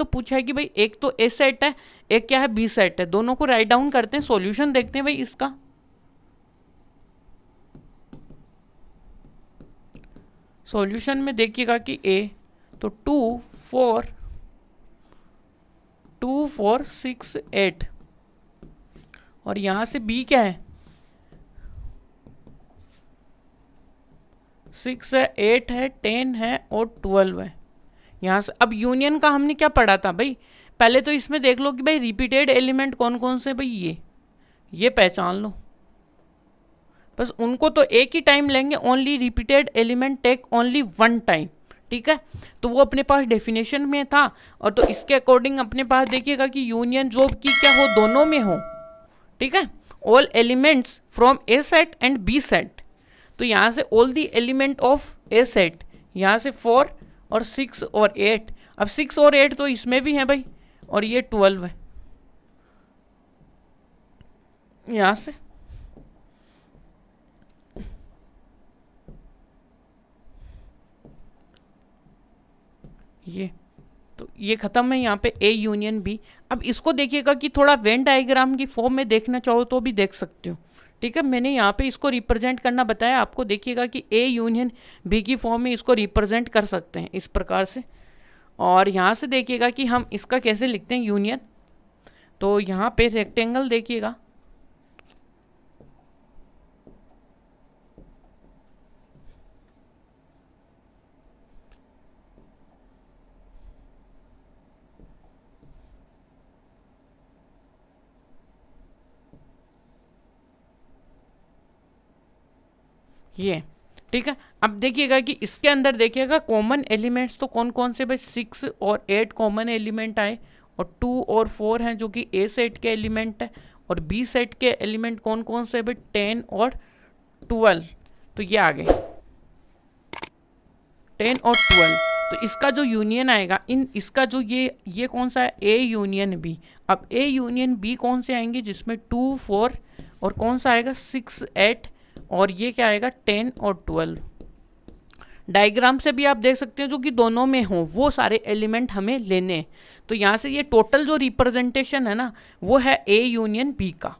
तो पूछा है कि भाई एक तो ए सेट है एक क्या है बी सेट है दोनों को राइट डाउन करते हैं सॉल्यूशन देखते हैं भाई इसका सॉल्यूशन में देखिएगा कि ए तो two four two four six eight और यहां से बी क्या है सिक्स है एट है टेन है और ट्वेल्व है यहाँ से अब यूनियन का हमने क्या पढ़ा था भाई पहले तो इसमें देख लो कि भाई रिपीटेड एलिमेंट कौन कौन से भाई ये ये पहचान लो बस उनको तो एक ही टाइम लेंगे only repeated element take only one time ठीक है तो वो अपने पास डेफिनेशन में था और तो इसके अकॉर्डिंग अपने पास देखिएगा कि यूनियन जॉब की क्या हो दोनों में हो ठीक है all elements from A set and B set तो यहाँ से all the element of A set यहाँ से फोर और सिक्स और एट अब सिक्स और एट तो इसमें भी हैं भाई और ये ट्वेल्व है यहाँ से ये तो ये ख़त्म है यहाँ पे ए यूनियन बी अब इसको देखिएगा कि थोड़ा वेन डायग्राम की फॉर्म में देखना चाहो तो भी देख सकते हो ठीक है मैंने यहाँ पे इसको रिप्रेजेंट करना बताया आपको देखिएगा कि ए यूनियन बी की फॉर्म में इसको रिप्रेजेंट कर सकते हैं इस प्रकार से और यहाँ से देखिएगा कि हम इसका कैसे लिखते हैं यूनियन तो यहाँ पे रेक्टेंगल देखिएगा ये ठीक है अब देखिएगा कि इसके अंदर देखिएगा कॉमन एलिमेंट्स तो कौन कौन से भाई सिक्स और एट कॉमन एलिमेंट आए और टू और फोर हैं जो कि ए सेट के एलिमेंट है और बी सेट के एलिमेंट कौन कौन से भाई टेन और ट्वेल्व तो ये आ गए टेन और ट्वेल्व तो इसका जो यूनियन आएगा इन इसका जो ये ये कौन सा है ए यूनियन बी अब ए यूनियन बी कौन से आएंगे जिसमें टू फोर और कौन सा आएगा सिक्स एट और ये क्या आएगा टेन और ट्वेल्व डायग्राम से भी आप देख सकते हैं जो कि दोनों में हो वो सारे एलिमेंट हमें लेने तो यहाँ से ये टोटल जो रिप्रेजेंटेशन है ना वो है ए यूनियन बी का